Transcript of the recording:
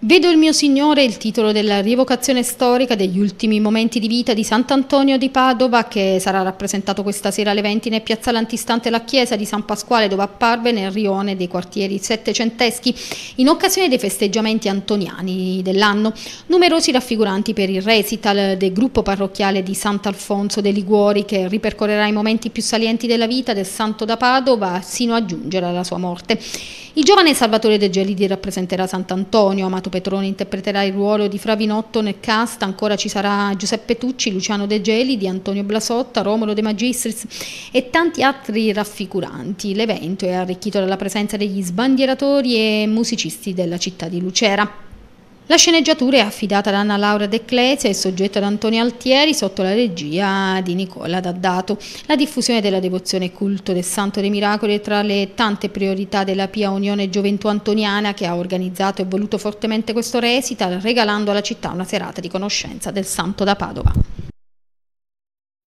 Vedo il mio Signore, il titolo della rievocazione storica degli ultimi momenti di vita di Sant'Antonio di Padova, che sarà rappresentato questa sera alle 20 nel piazzale antistante la chiesa di San Pasquale, dove apparve nel rione dei quartieri settecenteschi, in occasione dei festeggiamenti antoniani dell'anno. Numerosi raffiguranti per il recital del gruppo parrocchiale di Sant'Alfonso dei Liguori, che ripercorrerà i momenti più salienti della vita del santo da Padova, sino a giungere alla sua morte. Il giovane Salvatore De Gelidi rappresenterà Sant'Antonio, Amato Petroni interpreterà il ruolo di Fravinotto nel cast, ancora ci sarà Giuseppe Tucci, Luciano De Gelidi, Antonio Blasotta, Romolo De Magistris e tanti altri raffiguranti. L'evento è arricchito dalla presenza degli sbandieratori e musicisti della città di Lucera. La sceneggiatura è affidata ad Anna Laura De Clezia e soggetta ad Antonio Altieri sotto la regia di Nicola Daddato. La diffusione della devozione e culto del Santo dei Miracoli è tra le tante priorità della Pia Unione Gioventù Antoniana che ha organizzato e voluto fortemente questo recital regalando alla città una serata di conoscenza del Santo da Padova.